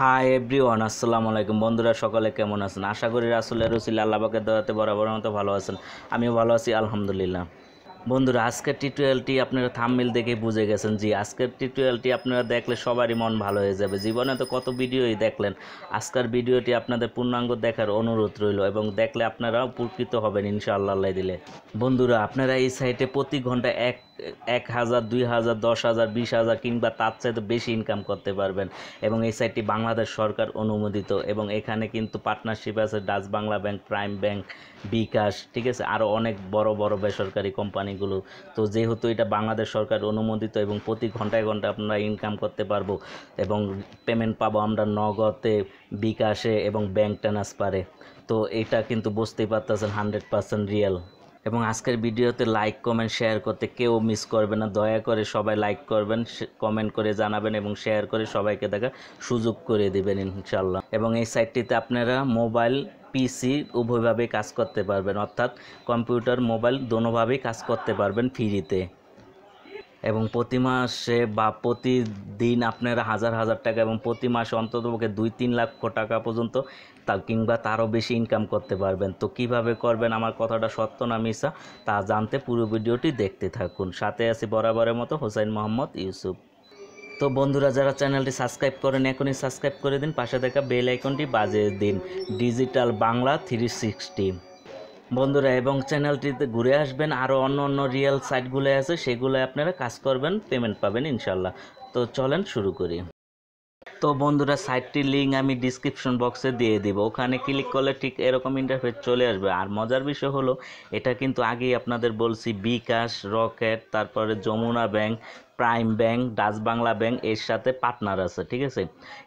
hi everyone আসসালামু আলাইকুম বন্ধুরা সকলে কেমন আছেন আশা করি রাসুলের রসুল আল্লাহকে দয়াতে বরাবর মতো ভালো আছেন আমিও ভালো আছি আলহামদুলিল্লাহ বন্ধুরা আজকের টিউটোরিয়ালটি আপনারা থামমিল দেখে বুঝে গেছেন জি আজকের টিউটোরিয়ালটি আপনারা দেখলে সবারই মন ভালো হয়ে যাবে জীবনে তো কত ভিডিওই দেখলেন আজকের ভিডিওটি আপনাদের পূর্ণাঙ্গ দেখার অনুরোধ রইল এবং দেখলে আপনারা উপকৃত হবেন ইনশাআল্লাহ দিলে বন্ধুরা আপনারা এই সাইটে প্রতি ঘন্টা এক এক হাজার দুই হাজার দশ হাজার বিশ হাজার কিংবা তার চাইতে বেশি ইনকাম করতে পারবেন এবং এই সাইটটি বাংলাদেশ সরকার অনুমোদিত এবং এখানে কিন্তু পার্টনারশিপ আছে Dutch Bangla Bank Prime Bank bKash ঠিক আছে আরও অনেক বড় বড় বেসরকারি কোম্পানি কোম্পানিগুলো তো যেহেতু এটা বাংলাদেশ সরকার অনুমোদিত এবং প্রতি ঘন্টায় ঘন্টায় আমরা ইনকাম করতে পারবো এবং পেমেন্ট পাবো আমরা নগদে বিকাশে এবং ব্যাংক ট্রান্সফারে তো এটা কিন্তু বুঝতেই পারতেছেন হান্ড্রেড পার্সেন্ট রিয়েল এবং আজকের ভিডিওতে লাইক কমেন্ট শেয়ার করতে কেউ মিস করবে না দয়া করে সবাই লাইক করবেন কমেন্ট করে জানাবেন এবং শেয়ার করে সবাইকে দেখার সুযোগ করে দেবেন ইনশাল্লাহ এবং এই সাইটটিতে আপনারা মোবাইল পিসি উভয়ভাবে কাজ করতে পারবেন অর্থাৎ কম্পিউটার মোবাইল দোনোভাবেই কাজ করতে পারবেন ফ্রিতে এবং প্রতি মাসে বা প্রতিদিন আপনারা হাজার হাজার টাকা এবং প্রতি মাসে অন্ততপক্ষে দুই তিন লাখ টাকা পর্যন্ত তা কিংবা তারও বেশি ইনকাম করতে পারবেন তো কিভাবে করবেন আমার কথাটা সত্য না মিশা তা জানতে পুরো ভিডিওটি দেখতে থাকুন সাথে আছি বরাবরের মতো হোসাইন মোহাম্মদ ইউসুফ তো বন্ধুরা যারা চ্যানেলটি সাবস্ক্রাইব করেন এখনই সাবস্ক্রাইব করে দিন পাশে দেখা বেল আইকনটি বাজিয়ে দিন ডিজিটাল বাংলা থ্রি সিক্সটি বন্ধুরা এবং চ্যানেলটিতে ঘুরে আসবেন আরও অন্য অন্য রিয়েল সাইটগুলো আছে সেগুলো আপনারা কাজ করবেন পেমেন্ট পাবেন ইনশাল্লাহ তো চলেন শুরু করি তো বন্ধুরা সাইটটির লিঙ্ক আমি ডিসক্রিপশন বক্সে দিয়ে দিব ওখানে ক্লিক করলে ঠিক এরকম ইন্টারফেস চলে আসবে আর মজার বিষয় হলো এটা কিন্তু আগেই আপনাদের বলছি বিকাশ রকেট তারপরে Jamuna Bank Prime Bank Dutch Bangla Bank এর সাথে পার্টনার আছে ঠিক আছে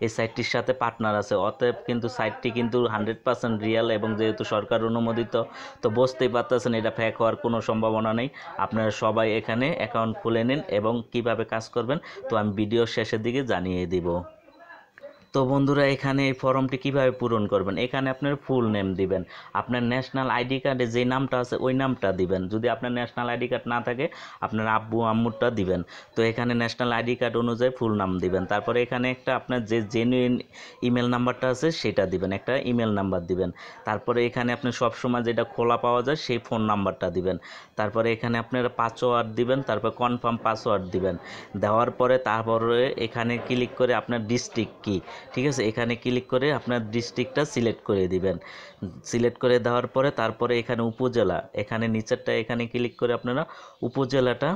এই সাইটটির সাথে পার্টনার আছে অতএব কিন্তু সাইটটি কিন্তু হান্ড্রেড পার্সেন্ট রিয়েল এবং যেহেতু সরকার অনুমোদিত তো বুঝতেই পারতেছেন এটা ফ্যাক হওয়ার কোনো সম্ভাবনা নেই আপনারা সবাই এখানে অ্যাকাউন্ট খুলে নিন এবং কিভাবে কাজ করবেন তো আমি ভিডিও শেষের দিকে জানিয়ে দিব তো বন্ধুরা এখানে এই ফর্মটি কিভাবে পূরণ করবেন এখানে আপনার ফুল নেম দিবেন আপনার ন্যাশনাল আইডি কার্ডে যে নামটা আছে ওই নামটা দিবেন যদি আপনার ন্যাশনাল আইডি কার্ড না থাকে আপনার আব্বু আম্মুরটা দিবেন তো এখানে ন্যাশনাল আইডি কার্ড অনুযায়ী ফুল নাম দিবেন তারপরে এখানে একটা আপনার যে জেনুইন ইমেল নাম্বারটা আছে সেটা দিবেন একটা ইমেল নাম্বার দিবেন তারপরে এখানে আপনি সবসময় যেটা খোলা পাওয়া যায় সেই ফোন নাম্বারটা দিবেন তারপরে এখানে আপনার পাসওয়ার্ড দিবেন তারপর কনফার্ম পাসওয়ার্ড দিবেন দেওয়ার পরে তারপরে এখানে ক্লিক করে আপনার ডিস্ট্রিক্ট কী ঠিক আছে এখানে ক্লিক করে আপনার ডিস্ট্রিক্টটা সিলেক্ট করে দিবেন সিলেক্ট করে দেওয়ার পরে তারপরে এখানে উপজেলা এখানে নিচেরটা এখানে ক্লিক করে আপনারা উপজেলাটা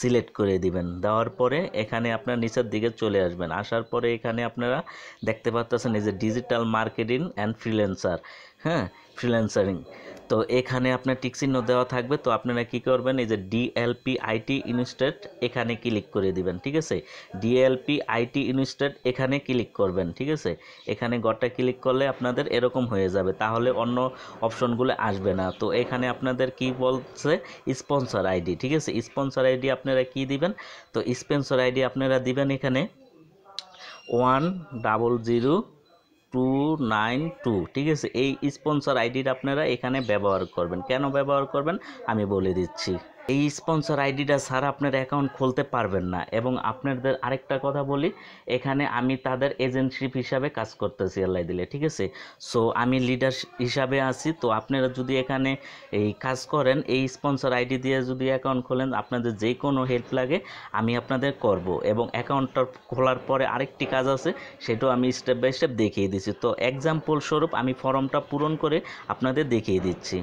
সিলেক্ট করে দিবেন দেওয়ার পরে এখানে আপনার নিচের দিকে চলে আসবেন আসার পরে এখানে আপনারা দেখতে পাচ্ছেন এই যে ডিজিটাল মার্কেটিং অ্যান্ড ফ্রিল্যান্সার হ্যাঁ ফ্রিল্যান্সারিং তো এখানে আপনার টিকচিহ্ন দেওয়া থাকবে তো আপনারা কি করবেন এই যে ডিএলপি আইটি ইনস্টেট এখানে ক্লিক করে দিবেন ঠিক আছে ডিএলপি আইটি ইনস্টেট এখানে ক্লিক করবেন ঠিক আছে এখানে গটটা ক্লিক করলে আপনাদের এরকম হয়ে যাবে তাহলে অন্য অপশনগুলো আসবে না তো এখানে আপনাদের কি বলছে স্পন্সর আইডি ঠিক আছে স্পন্সর আইডি আপনারা কি দিবেন তো স্পন্সর আইডি আপনারা দিবেন এখানে one double zero two nine two ঠিক আছে এই স্পন্সর আইডিটা আপনারা এখানে ব্যবহার করবেন কেন ব্যবহার করবেন আমি বলে দিচ্ছি এই স্পন্সর আইডিটা ছাড়া আপনার অ্যাকাউন্ট খুলতে পারবেন না এবং আপনাদের আরেকটা কথা বলি এখানে আমি তাদের এজেন্সিপ হিসাবে কাজ করতেছি এলাই দিলে ঠিক আছে সো আমি লিডার হিসাবে আছি তো আপনারা যদি এখানে এই কাজ করেন এই স্পন্সর আইডি দিয়ে যদি অ্যাকাউন্ট খোলেন আপনাদের যে কোনো হেল্প লাগে আমি আপনাদের করব এবং অ্যাকাউন্টটা খোলার পরে আরেকটি কাজ আছে সেটাও আমি স্টেপ বাই স্টেপ দেখিয়ে দিচ্ছি তো এক্সাম্পল স্বরূপ আমি ফর্মটা পূরণ করে আপনাদের দেখিয়ে দিচ্ছি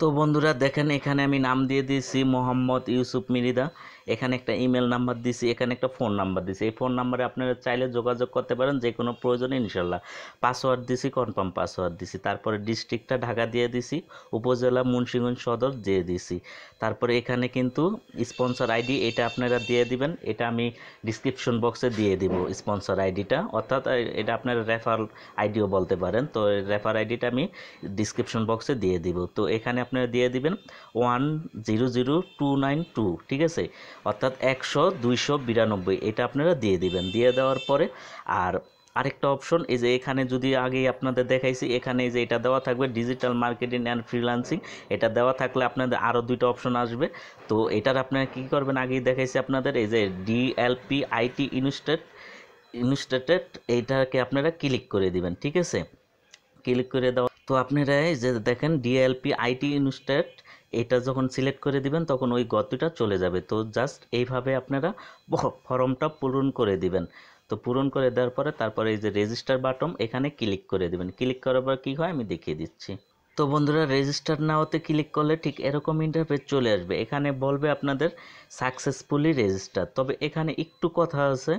তো বন্ধুরা দেখেন এখানে আমি নাম দিয়ে দিয়েছি মোহাম্মদ ইউসুফ মিরিদা এখানে একটা ইমেল নাম্বার দিছি এখানে একটা ফোন নাম্বার দিয়েছি এই ফোন নাম্বারে আপনারা চাইলে যোগাযোগ করতে পারেন যে কোনো প্রয়োজনে ইনশাল্লাহ পাসওয়ার্ড দিছি কনফার্ম পাসওয়ার্ড দিছি তারপরে ডিস্ট্রিক্টটা ঢাকা দিয়ে দিছি উপজেলা মুন্সিগঞ্জ সদর দিয়ে দিছি তারপরে এখানে কিন্তু স্পন্সর আইডি এটা আপনারা দিয়ে দিবেন এটা আমি ডিসক্রিপশন বক্সে দিয়ে দিব স্পন্সর আইডিটা অর্থাৎ এটা আপনারা রেফার আইডিও বলতে পারেন তো রেফার আইডিটা আমি ডিসক্রিপশন বক্সে দিয়ে দিব তো এখানে আপনারা দিয়ে দিবেন one zero zero two nine two ঠিক আছে অর্থাৎ একশো দুইশো বিরানব্বই এটা আপনারা দিয়ে দিবেন দিয়ে দেওয়ার পরে আর আরেকটা অপশন এই যে এখানে যদি আগে আপনাদের দেখাইছি এখানে যে এটা দেওয়া থাকবে ডিজিটাল মার্কেটিং অ্যান্ড ফ্রিলান্সিং এটা দেওয়া থাকলে আপনাদের আরও দুইটা অপশন আসবে তো এটার আপনারা কী করবেন আগেই দেখাইছি আপনাদের এই যে ডিএলপি আইটি ইনস্টেট ইনস্টেটেড এইটাকে আপনারা ক্লিক করে দিবেন ঠিক আছে ক্লিক করে দেওয়া তো আপনারা এই যে দেখেন ডিএলপি আইটি ইনস্টেট এটা যখন সিলেক্ট করে দিবেন তখন ওই গতিটা চলে যাবে তো জাস্ট এইভাবে আপনারা ফর্মটা পূরণ করে দিবেন তো পূরণ করে দেওয়ার পরে তারপরে এই যে রেজিস্টার বাটন এখানে ক্লিক করে দিবেন ক্লিক করার পর কী হয় আমি দেখিয়ে দিচ্ছি তো বন্ধুরা রেজিস্টার নাওতে ক্লিক করলে ঠিক এরকম ইন্টারফেস চলে আসবে এখানে বলবে আপনাদের সাকসেসফুলি রেজিস্টার তবে এখানে একটু কথা আছে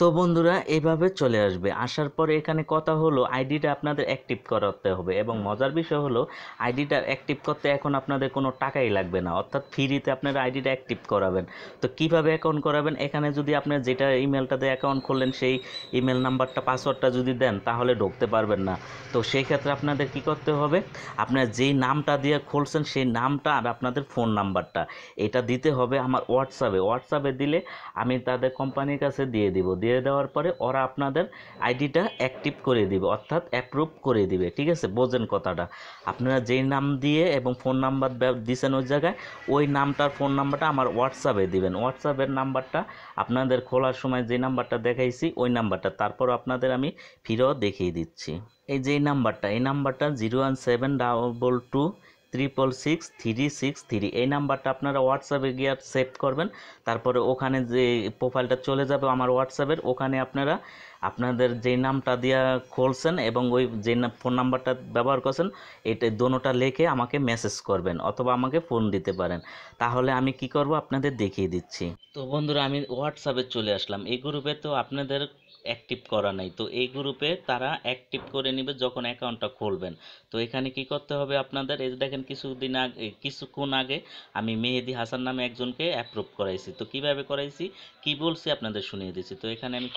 তো বন্ধুরা এভাবে চলে আসবে আসার পরে এখানে কথা হলো আইডিটা আপনাদের অ্যাক্টিভ করাতে হবে এবং মজার বিষয় হলো আইডিটা অ্যাক্টিভ করতে এখন আপনাদের কোনো টাকাই লাগবে না অর্থাৎ ফ্রিতে আপনারা আইডিটা অ্যাক্টিভ করাবেন তো কিভাবে অ্যাকাউন্ট করাবেন এখানে যদি আপনার যেটা ইমেলটাতে অ্যাকাউন্ট করলেন সেই ইমেল নাম্বারটা পাসওয়ার্ডটা যদি দেন তাহলে ঢুকতে পারবেন না তো সেই ক্ষেত্রে আপনাদের কি করতে হবে আপনার যেই নামটা দিয়ে খুলছেন সেই নামটা আর আপনাদের ফোন নাম্বারটা এটা দিতে হবে আমার হোয়াটসঅ্যাপে হোয়াটসঅ্যাপে দিলে আমি তাদের কোম্পানির কাছে দিয়ে দিব দিয়ে দেওয়ার পরে ওরা আপনাদের আইডিটা অ্যাক্টিভ করে দিবে অর্থাৎ অ্যাপ্রুভ করে দিবে ঠিক আছে বোঝেন কথাটা আপনারা যেই নাম দিয়ে এবং ফোন নাম্বার দিয়েছেন ওই জায়গায় ওই নামটার ফোন নাম্বারটা আমার হোয়াটসঅ্যাপে দিবেন হোয়াটসঅ্যাপের নাম্বারটা আপনাদের খোলার সময় যে নাম্বারটা দেখাইছি ওই নাম্বারটা তারপর আপনাদের আমি ফিরেও দেখিয়ে দিচ্ছি এই যে নাম্বারটা এই নাম্বারটা zero one seven double two triple six three six three এই নাম্বারটা আপনারা হোয়াটসঅ্যাপে গিয়ে সেভ করবেন তারপরে ওখানে যে প্রোফাইলটা চলে যাবে আমার হোয়াটসঅ্যাপের ওখানে আপনারা আপনাদের যে নামটা দিয়া খুলছেন এবং ওই যে ফোন নাম্বারটা ব্যবহার করছেন এটা দোনোটা লেখে আমাকে মেসেজ করবেন অথবা আমাকে ফোন দিতে পারেন তাহলে আমি কি করব আপনাদের দেখিয়ে দিচ্ছি তো বন্ধুরা আমি হোয়াটসঅ্যাপে চলে আসলাম এই গ্রুপে তো আপনাদের অ্যাক্টিভ করা নাই তো এই গ্রুপে তারা অ্যাক্টিভ করে নেবে যখন অ্যাকাউন্টটা খুলবেন তো এখানে কি করতে হবে আপনাদের এই দেখেন কিছুদিন আগে কিছুক্ষণ আগে আমি মেহেদি হাসান নামে একজনকে অ্যাপ্রুভ করাইছি তো কিভাবে করাইছি কি বলছি আপনাদের শুনিয়ে দিচ্ছি তো এখানে আমি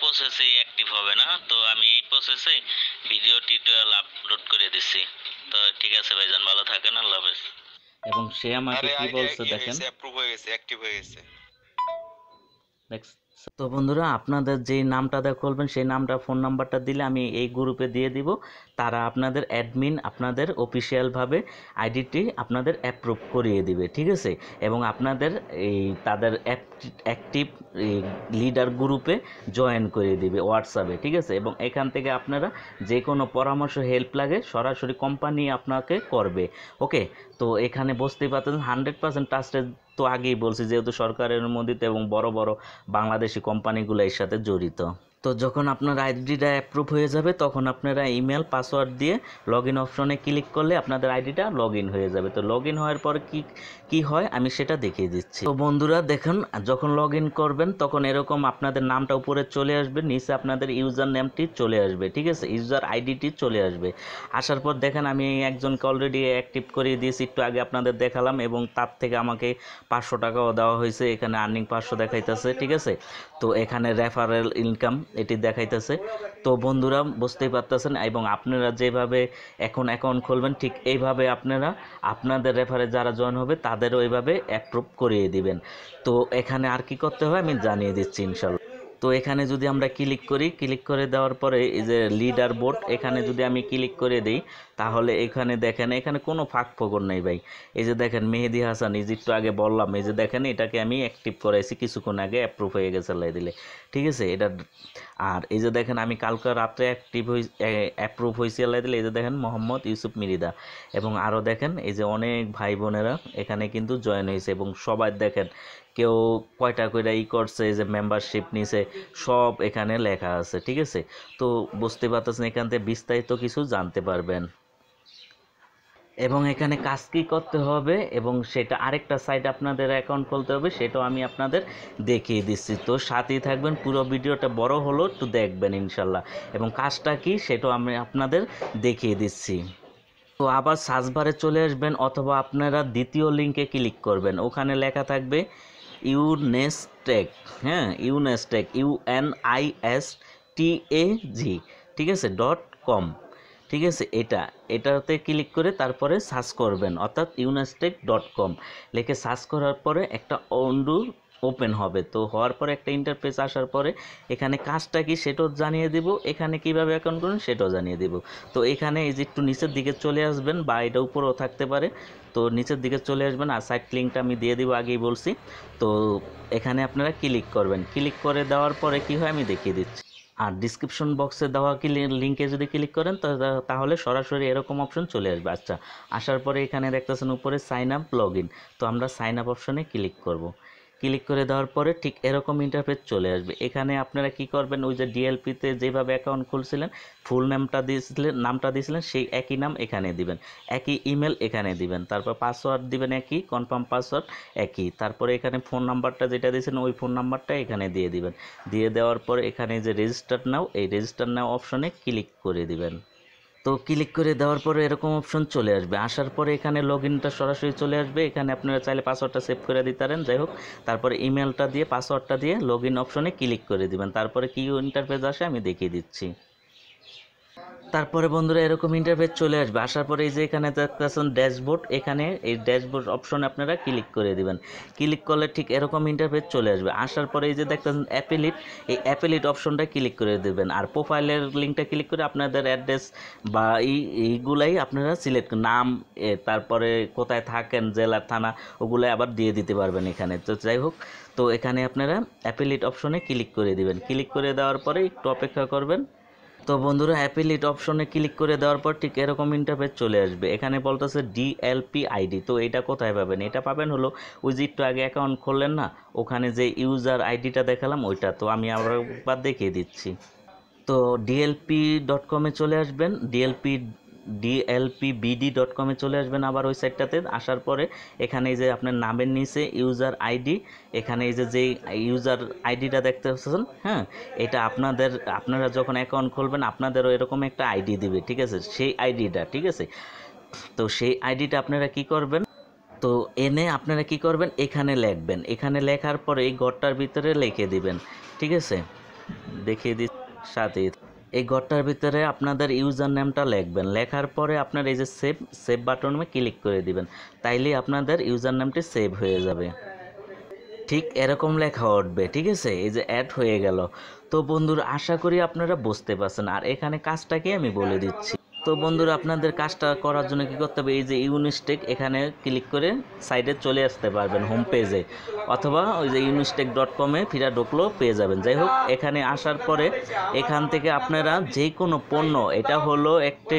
প্রসেসে হবে না তো আমি এই ভিডিও টিউটোরিয়াল আপলোড করে দিচ্ছি তো ঠিক আছে ভাইজান ভালো থাকেন আল্লাহ হাফেজ এবং সে আমাকে কি বলছে দেখেন অ্যাপ্রুভ হয়ে গেছে অ্যাক্টিভ হয়ে গেছে নেক্সট তো বন্ধুরা আপনাদের যেই নামটা দেখ করবেন সেই নামটা ফোন নাম্বারটা দিলে আমি এই গ্রুপে দিয়ে দিব তারা আপনাদের অ্যাডমিন আপনাদের অফিসিয়ালভাবে আইডিটি আপনাদের অ্যাপ্রুভ করিয়ে দিবে ঠিক আছে এবং আপনাদের এই তাদের অ্যাক্টিভ লিডার গ্রুপে জয়েন করিয়ে দিবে হোয়াটসঅ্যাপে ঠিক আছে এবং এখান থেকে আপনারা যে কোনো পরামর্শ হেল্প লাগে সরাসরি কোম্পানি আপনাকে করবে ওকে তো এখানে বসতে পারতেন হান্ড্রেড পার্সেন্ট ট্রাস্টেড তো আগেই বলছি যেহেতু সরকারের অনুমোদিত এবং বড় বড় বাংলাদেশি কোম্পানিগুলো এর সাথে জড়িত তো যখন আপনার আইডিটা অ্যাপ্রুভ হয়ে যাবে তখন আপনারা ইমেল পাসওয়ার্ড দিয়ে লগ ইন অপশনে ক্লিক করলে আপনাদের আইডিটা লগ ইন হয়ে যাবে তো লগ ইন হওয়ার পর কি কি হয় আমি সেটা দেখিয়ে দিচ্ছি তো বন্ধুরা দেখেন যখন লগ ইন করবেন তখন এরকম আপনাদের নামটা উপরে চলে আসবে নিচে আপনাদের ইউজার নেমটি চলে আসবে ঠিক আছে ইউজার আইডিটি চলে আসবে আসার পর দেখেন আমি একজনকে অলরেডি অ্যাক্টিভ করিয়ে দিয়েছি একটু আগে আপনাদের দেখালাম এবং তার থেকে আমাকে পাঁচশো টাকাও দেওয়া হয়েছে এখানে আর্নিং পাঁচশো দেখাইতেছে ঠিক আছে তো এখানে রেফারেল ইনকাম এটি দেখাইতেছে তো বন্ধুরা বুঝতেই পারতেছেন এবং আপনারা যেভাবে এখন অ্যাকাউন্ট খুলবেন ঠিক এইভাবে আপনারা আপনাদের রেফারে যারা জয়েন হবে তাদেরও এইভাবে অ্যাপ্রুভ করিয়ে দিবেন তো এখানে আর কি করতে হবে আমি জানিয়ে দিচ্ছি ইনশাল্লাহ তো এখানে যদি আমরা ক্লিক করি ক্লিক করে দেওয়ার পরে এই যে লিডার বোর্ড এখানে যদি আমি ক্লিক করে দিই তাহলে এখানে দেখেন এখানে কোনো ফাঁক ফকর নেই ভাই এই যে দেখেন মেহেদি হাসান একটু আগে বললাম এই যে দেখেন এটাকে আমি অ্যাক্টিভ করাইছি কিছুক্ষণ আগে অ্যাপ্রুভ হয়ে গেছে লাই দিলে ঠিক আছে এটা আর এই যে দেখেন আমি কালকে রাত্রে অ্যাক্টিভ হয়ে অ্যাপ্রুভ হয়েছে লাই দিলে এই যে দেখেন মোহাম্মদ ইউসুফ মিরিদা এবং আরও দেখেন এই যে অনেক ভাই বোনেরা এখানে কিন্তু জয়েন হয়েছে এবং সবাই দেখেন কেউ কয়টা কয়টা ই করছে যে মেম্বারশিপ নিছে সব এখানে লেখা আছে ঠিক আছে তো বুঝতে পারতেছেন এখান থেকে বিস্তারিত কিছু জানতে পারবেন এবং এখানে কাজ কী করতে হবে এবং সেটা আরেকটা সাইট আপনাদের অ্যাকাউন্ট খুলতে হবে সেটাও আমি আপনাদের দেখিয়ে দিচ্ছি তো সাথেই থাকবেন পুরো ভিডিওটা বড় হলো একটু দেখবেন ইনশাল্লাহ এবং কাজটা কি সেটাও আমি আপনাদের দেখিয়ে দিচ্ছি তো আবার সাজবারে চলে আসবেন অথবা আপনারা দ্বিতীয় লিঙ্কে ক্লিক করবেন ওখানে লেখা থাকবে ইউনেস্টেক হ্যাঁ ইউনেস্টেক U N I S T A G ঠিক আছে ডট কম ঠিক আছে এটা এটাতে ক্লিক করে তারপরে সার্চ করবেন অর্থাৎ ইউনেস্টেক ডট কম লিখে সার্চ করার পরে একটা অন্ডু ওপেন হবে তো হওয়ার পরে একটা ইন্টারফেস আসার পরে এখানে কাজটা কি সেটাও জানিয়ে দিব এখানে কিভাবে অ্যাকাউন্ট করুন সেটাও জানিয়ে দিব তো এখানে এই যে একটু নিচের দিকে চলে আসবেন বা এটা উপরেও থাকতে পারে তো নিচের দিকে চলে আসবেন আর সাইট লিঙ্কটা আমি দিয়ে দিব আগেই বলছি তো এখানে আপনারা ক্লিক করবেন ক্লিক করে দেওয়ার পরে কি হয় আমি দেখিয়ে দিচ্ছি আর ডিসক্রিপশন বক্সে দেওয়া কি লিঙ্কে যদি ক্লিক করেন তাহলে সরাসরি এরকম অপশন চলে আসবে আচ্ছা আসার পরে এখানে দেখতেছেন উপরে সাইন আপ লগ তো আমরা সাইন আপ অপশনে ক্লিক করব ক্লিক করে দেওয়ার পরে ঠিক এরকম ইন্টারফেস চলে আসবে এখানে আপনারা কি করবেন ওই যে ডিএলপিতে যেভাবে অ্যাকাউন্ট খুলছিলেন ফুল নামটা দিয়েছিলেন নামটা দিয়েছিলেন সেই একই নাম এখানে দিবেন একই ইমেল এখানে দিবেন তারপর পাসওয়ার্ড দিবেন একই কনফার্ম পাসওয়ার্ড একই তারপরে এখানে ফোন নাম্বারটা যেটা দিয়েছেন ওই ফোন নাম্বারটা এখানে দিয়ে দিবেন দিয়ে দেওয়ার পর এখানে যে রেজিস্টার নাও এই রেজিস্টার নাও অপশনে ক্লিক করে দিবেন তো ক্লিক করে দেওয়ার পরে এরকম অপশন চলে আসবে আসার পরে এখানে লগ ইনটা সরাসরি চলে আসবে এখানে আপনারা চাইলে পাসওয়ার্ডটা সেভ করে দিতে পারেন যাই হোক তারপরে ইমেলটা দিয়ে পাসওয়ার্ডটা দিয়ে লগ ইন অপশনে ক্লিক করে দিবেন তারপরে কী ইন্টারফেস আসে আমি দেখিয়ে দিচ্ছি তারপরে বন্ধুরা এরকম ইন্টারফেস চলে আসবে আসার পরে এই যে এখানে দেখতেছেন ড্যাশবোর্ড এখানে এই ড্যাশবোর্ড অপশনে আপনারা ক্লিক করে দিবেন ক্লিক করলে ঠিক এরকম ইন্টারফেস চলে আসবে আসার পরে এই যে দেখতেছেন অ্যাপেলিট এই অ্যাপেলিট অপশনটা ক্লিক করে দেবেন আর প্রোফাইলের লিঙ্কটা ক্লিক করে আপনাদের অ্যাড্রেস বা এই এইগুলাই আপনারা সিলেক্ট নাম তারপরে কোথায় থাকেন জেলা থানা ওগুলো আবার দিয়ে দিতে পারবেন এখানে তো যাই হোক তো এখানে আপনারা অ্যাপেলিট অপশনে ক্লিক করে দিবেন ক্লিক করে দেওয়ার পরে একটু অপেক্ষা করবেন তো বন্ধুরা অ্যাপিলিট অপশনে ক্লিক করে দেওয়ার পর ঠিক এরকম ইন্টারফেস চলে আসবে এখানে বলতেছে ডিএলপি আইডি তো এটা কোথায় পাবেন এটা পাবেন হলো ওই যে একটু আগে অ্যাকাউন্ট খুললেন না ওখানে যে ইউজার আইডিটা দেখালাম ওইটা তো আমি আবার একবার দেখিয়ে দিচ্ছি তো ডিএলপি ডট কমে চলে আসবেন ডিএলপি ডিএলপিবিডি ডট কমে চলে আসবেন আবার ওই সাইটটাতে আসার পরে এখানে এই যে আপনার নামের নিচে ইউজার আইডি এখানে এই যে যে ইউজার আইডিটা দেখতে পাচ্ছেন হ্যাঁ এটা আপনাদের আপনারা যখন অ্যাকাউন্ট খুলবেন আপনাদেরও এরকম একটা আইডি দিবে ঠিক আছে সেই আইডিটা ঠিক আছে তো সেই আইডিটা আপনারা কি করবেন তো এনে আপনারা কি করবেন এখানে লেখবেন এখানে লেখার পরে এই ঘরটার ভিতরে লিখে দিবেন ঠিক আছে দেখিয়ে দিচ্ছি সাথে এই ঘরটার ভিতরে আপনাদের ইউজার নেমটা লিখবেন লেখার পরে আপনার এই যে সেভ সেভ বাটনে ক্লিক করে দিবেন তাইলে আপনাদের ইউজার নেমটি সেভ হয়ে যাবে ঠিক এরকম লেখা উঠবে ঠিক আছে এই যে অ্যাড হয়ে গেল তো বন্ধুরা আশা করি আপনারা বুঝতে পারছেন আর এখানে কাজটাকে আমি বলে দিচ্ছি তো বন্ধুরা আপনাদের কাজটা করার জন্য কি করতে হবে এই যে ইউনিস্টেক এখানে ক্লিক করে সাইডে চলে আসতে পারবেন হোম পেজে অথবা ওই যে ইউনিস্টেক ডট কমে ফিরা ঢুকলো পেয়ে যাবেন যাই হোক এখানে আসার পরে এখান থেকে আপনারা যে কোনো পণ্য এটা হলো একটা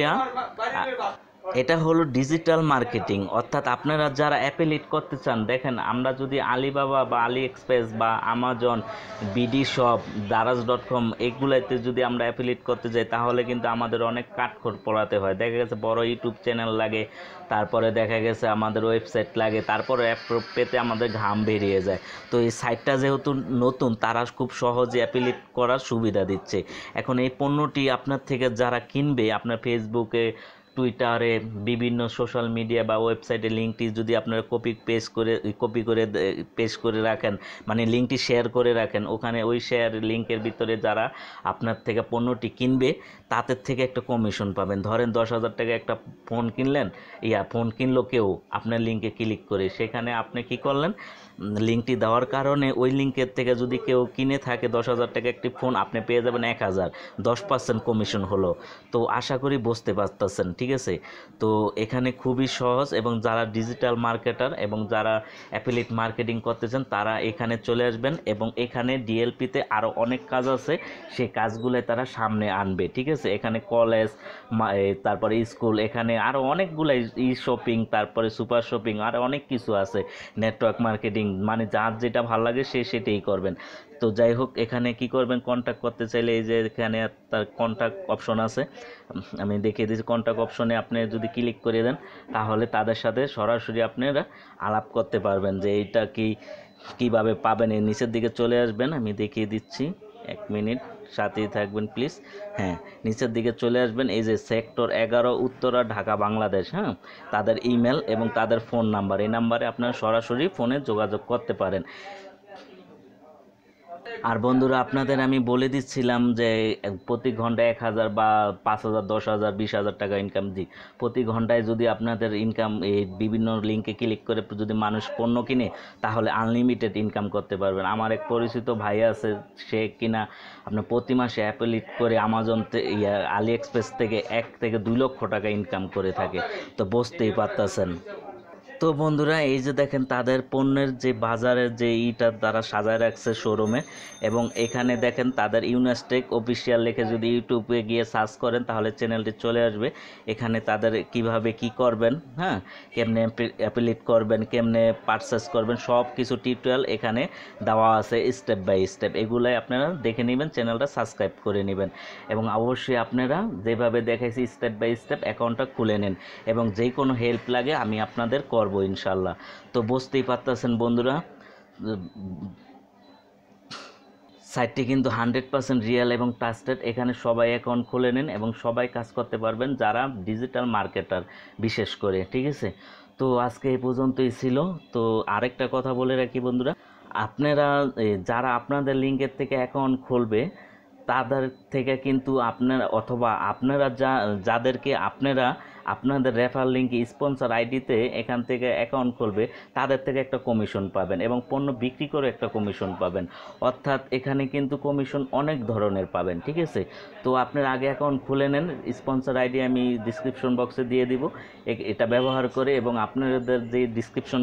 এটা হলো ডিজিটাল মার্কেটিং অর্থাৎ আপনারা যারা অ্যাপিলিট করতে চান দেখেন আমরা যদি আলিবাবা বা আলি এক্সপ্রেস বা Amazon BD shop Daraz dot com এগুলোতে যদি আমরা অ্যাপিলিট করতে যাই তাহলে কিন্তু আমাদের অনেক কাঠখোর পড়াতে হয় দেখা গেছে বড় ইউটিউব চ্যানেল লাগে তারপরে দেখা গেছে আমাদের ওয়েবসাইট লাগে তারপরে অ্যাপ পেতে আমাদের ঘাম বেরিয়ে যায় তো এই সাইটটা যেহেতু নতুন তারা খুব সহজে অ্যাপিলিট করার সুবিধা দিচ্ছে এখন এই পণ্যটি আপনার থেকে যারা কিনবে আপনার ফেসবুকে টুইটারে বিভিন্ন সোশ্যাল মিডিয়া বা ওয়েবসাইটে লিঙ্কটি যদি আপনারা কপি পেস্ট করে কপি করে পেস্ট করে রাখেন মানে লিঙ্কটি শেয়ার করে রাখেন ওখানে ওই শেয়ার লিঙ্কের ভিতরে যারা আপনার থেকে পণ্যটি কিনবে তাদের থেকে একটা কমিশন পাবেন ধরেন দশ হাজার টাকা একটা ফোন কিনলেন ইয়া ফোন কিনলো কেউ আপনার লিঙ্কে ক্লিক করে সেখানে আপনি কি করলেন লিঙ্কটি দেওয়ার কারণে ওই লিঙ্কের থেকে যদি কেউ কিনে থাকে দশ হাজার টাকা একটি ফোন আপনি পেয়ে যাবেন এক হাজার দশ পার্সেন্ট কমিশন হলো তো আশা করি বুঝতে পারতেছেন ঠিক আছে তো এখানে খুবই সহজ এবং যারা ডিজিটাল মার্কেটার এবং যারা অ্যাপিলিট মার্কেটিং করতেছেন তারা এখানে চলে আসবেন এবং এখানে ডিএলপিতে আরও অনেক কাজ আছে সেই কাজগুলো তারা সামনে আনবে ঠিক আছে এখানে কলেজ তারপরে স্কুল এখানে আরও অনেকগুলো ই শপিং তারপরে সুপার শপিং আর অনেক কিছু আছে নেটওয়ার্ক মার্কেটিং থিং মানে যার যেটা ভালো লাগে সে সেটাই করবেন তো যাই হোক এখানে কি করবেন কন্ট্যাক্ট করতে চাইলে এই যে এখানে তার কন্ট্যাক্ট অপশন আছে আমি দেখিয়ে দিচ্ছি কন্ট্যাক্ট অপশনে আপনি যদি ক্লিক করে দেন তাহলে তাদের সাথে সরাসরি আপনারা আলাপ করতে পারবেন যে এইটা কি কিভাবে পাবেন এর নিচের দিকে চলে আসবেন আমি দেখিয়ে দিচ্ছি এক মিনিট সাথেই থাকবেন প্লিজ হ্যাঁ নিচের দিকে চলে আসবেন এই যে সেক্টর এগারো উত্তরা ঢাকা বাংলাদেশ হ্যাঁ তাদের ইমেল এবং তাদের ফোন নাম্বার এই নাম্বারে আপনারা সরাসরি ফোনে যোগাযোগ করতে পারেন আর বন্ধুরা আপনাদের আমি বলে দিচ্ছিলাম যে প্রতি ঘন্টায় এক হাজার বা পাঁচ হাজার দশ হাজার বিশ হাজার টাকা ইনকাম দিই প্রতি ঘন্টায় যদি আপনাদের ইনকাম এই বিভিন্ন লিঙ্কে ক্লিক করে যদি মানুষ পণ্য কিনে তাহলে আনলিমিটেড ইনকাম করতে পারবেন আমার এক পরিচিত ভাই আছে সে কিনা আপনার প্রতি মাসে অ্যাপেলিট করে আমাজন ইয়া আলি এক্সপ্রেস থেকে এক থেকে দুই লক্ষ টাকা ইনকাম করে থাকে তো বসতেই পারতেছেন তো বন্ধুরা এই যে দেখেন তাদের পণ্যের যে বাজারের যে ইটা তারা সাজায় রাখছে শোরুমে এবং এখানে দেখেন তাদের ইউনাস্টেক অফিসিয়াল লেখে যদি ইউটিউবে গিয়ে সার্চ করেন তাহলে চ্যানেলটি চলে আসবে এখানে তাদের কিভাবে কি করবেন হ্যাঁ কেমনে অ্যাপিলিট করবেন কেমনে পারচেস করবেন সব কিছু টিউটোরিয়াল এখানে দেওয়া আছে স্টেপ বাই স্টেপ এগুলাই আপনারা দেখে নেবেন চ্যানেলটা সাবস্ক্রাইব করে নেবেন এবং অবশ্যই আপনারা যেভাবে দেখেছি স্টেপ বাই স্টেপ অ্যাকাউন্টটা খুলে নেন এবং যে কোনো হেল্প লাগে আমি আপনাদের করব পারবো ইনশাল্লাহ তো বুঝতেই পারতেছেন বন্ধুরা সাইটটি কিন্তু হান্ড্রেড পার্সেন্ট রিয়েল এবং ট্রাস্টেড এখানে সবাই অ্যাকাউন্ট খুলে নিন এবং সবাই কাজ করতে পারবেন যারা ডিজিটাল মার্কেটার বিশেষ করে ঠিক আছে তো আজকে এই পর্যন্তই ছিল তো আরেকটা কথা বলে রাখি বন্ধুরা আপনারা যারা আপনাদের লিঙ্কের থেকে অ্যাকাউন্ট খুলবে তাদের থেকে কিন্তু আপনারা অথবা আপনারা যা যাদেরকে আপনারা আপনাদের রেফার লিঙ্কে স্পন্সর আইডিতে এখান থেকে অ্যাকাউন্ট খুলবে তাদের থেকে একটা কমিশন পাবেন এবং পণ্য বিক্রি করে একটা কমিশন পাবেন অর্থাৎ এখানে কিন্তু কমিশন অনেক ধরনের পাবেন ঠিক আছে তো আপনার আগে অ্যাকাউন্ট খুলে নেন স্পন্সর আইডি আমি ডিসক্রিপশন বক্সে দিয়ে দিব এটা ব্যবহার করে এবং আপনাদের যে ডিসক্রিপশন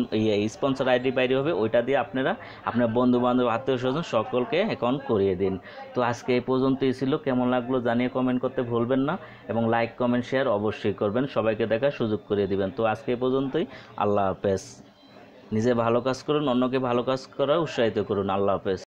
স্পন্সর আইডি বাইরে হবে ওইটা দিয়ে আপনারা আপনার বন্ধু বান্ধব আত্মীয় স্বজন সকলকে অ্যাকাউন্ট করিয়ে দিন তো আজকে এই পর্যন্তই ছিল কেমন লাগলো জানিয়ে কমেন্ট করতে ভুলবেন না এবং লাইক কমেন্ট শেয়ার অবশ্যই করবেন সবাইকে দেখার সুযোগ করে দিবেন তো আজকে পর্যন্তই আল্লাহ হাফেজ নিজে ভালো কাজ করুন অন্যকে ভালো কাজ করা উৎসাহিত করুন আল্লাহ হাফেজ